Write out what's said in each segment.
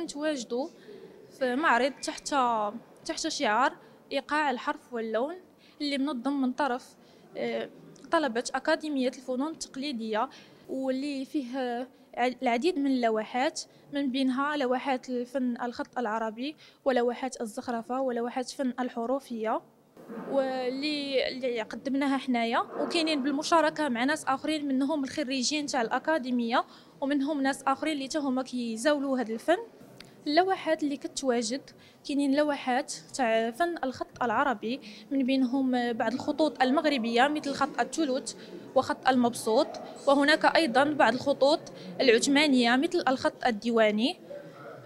كنتواجدوا في معرض تحت تحت شعار ايقاع الحرف واللون اللي منظم من طرف آه، طلبة أكاديمية الفنون التقليدية واللي فيه العديد من اللوحات من بينها لوحات الفن الخط العربي ولوحات الزخرفة ولوحات فن الحروفية واللي قدمناها حنايا وكاينين بالمشاركه مع ناس اخرين منهم الخريجين تاع الاكاديميه ومنهم ناس اخرين اللي تهما كيزاولوا هذا الفن اللوحات اللي كتواجد كاينين لوحات تاع فن الخط العربي من بينهم بعض الخطوط المغربيه مثل خط التلوت وخط المبسوط وهناك ايضا بعض الخطوط العثمانيه مثل الخط الديواني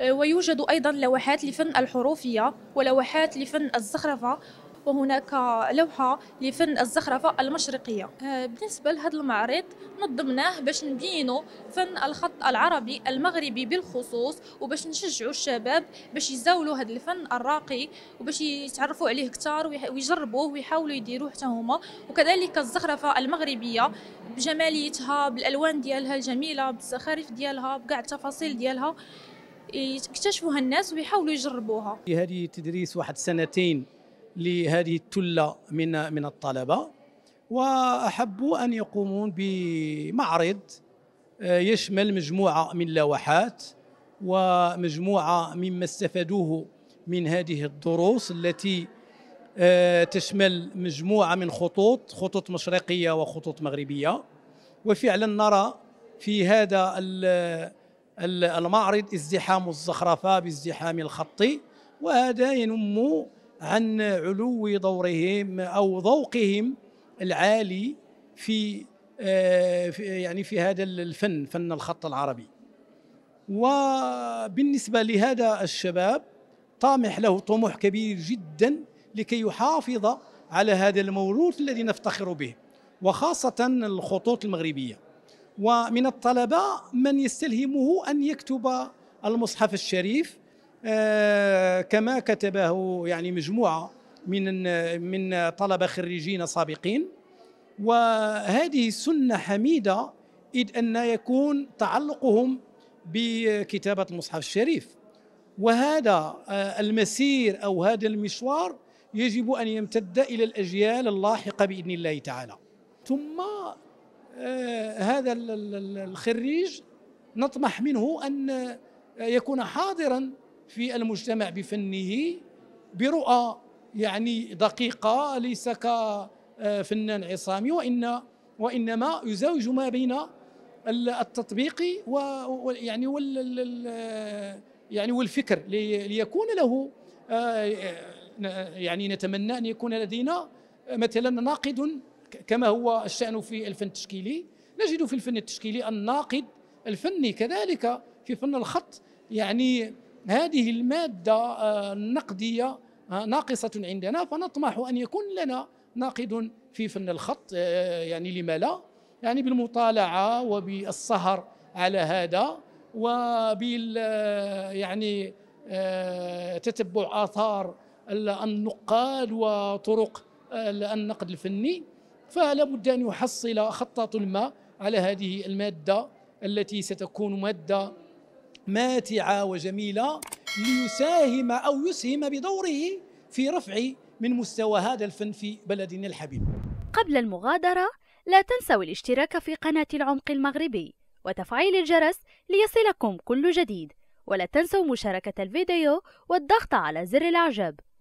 آه، ويوجد ايضا لوحات لفن الحروفيه ولوحات لفن الزخرفه وهناك لوحة لفن الزخرفة المشرقية آه، بالنسبة لهذا المعرض نظمناه باش نبينو فن الخط العربي المغربي بالخصوص وباش نشجعوا الشباب باش يزاولوا هذا الفن الراقي وباش يتعرفوا عليه كتار ويجربوه ويحاولوا يديروه حتى هما وكذلك الزخرفة المغربية بجماليتها بالألوان ديالها الجميلة بالزخارف ديالها بكاع التفاصيل ديالها يكتشفوها الناس ويحاولوا يجربوها هذه تدريس واحد سنتين لهذه التله من من الطلبه واحبوا ان يقومون بمعرض آه، يشمل مجموعه من اللوحات ومجموعه مما استفادوه من هذه الدروس التي آه، تشمل مجموعه من خطوط خطوط مشرقيه وخطوط مغربيه وفعلا نرى في هذا المعرض ازدحام الزخرفه بازدحام الخطي وهذا ينم عن علو دورهم او ذوقهم العالي آه، في يعني في هذا الفن فن الخط العربي وبالنسبه لهذا الشباب طامح له طموح كبير جدا لكي يحافظ على هذا الموروث الذي نفتخر به وخاصه الخطوط المغربيه ومن الطلبه من يستلهمه ان يكتب المصحف الشريف آه، كما كتبه يعني مجموعه من من طلبه خريجين سابقين وهذه سنه حميده اذ ان يكون تعلقهم بكتابه المصحف الشريف وهذا آه، المسير او هذا المشوار يجب ان يمتد الى الاجيال اللاحقه باذن الله تعالى ثم آه، هذا الخريج نطمح منه ان آه، يكون حاضرا في المجتمع بفنه برؤى يعني دقيقة ليس كفنان آه، عصامي وإن وإنما يزاوج ما بين التطبيق ويعني وال يعني والفكر ليكون له آه، يعني نتمنى أن يكون لدينا مثلا ناقد كما هو الشأن في الفن التشكيلي نجد في الفن التشكيلي الناقد الفني كذلك في فن الخط يعني هذه المادة آه، النقدية آه، ناقصة عندنا فنطمح أن يكون لنا ناقد في فن الخط آه، يعني لما لا يعني بالمطالعة وبالسهر على هذا وبال يعني تتبع آثار النقاد وطرق النقد الفني فلا بد أن يحصل خطاط ما على هذه المادة التي ستكون مادة ماتعة وجميلة ليساهم أو يسهم بدوره في رفع من مستوى هذا الفن في بلدنا الحبيب قبل المغادرة لا تنسوا الاشتراك في قناة العمق المغربي وتفعيل الجرس ليصلكم كل جديد ولا تنسوا مشاركة الفيديو والضغط على زر الإعجاب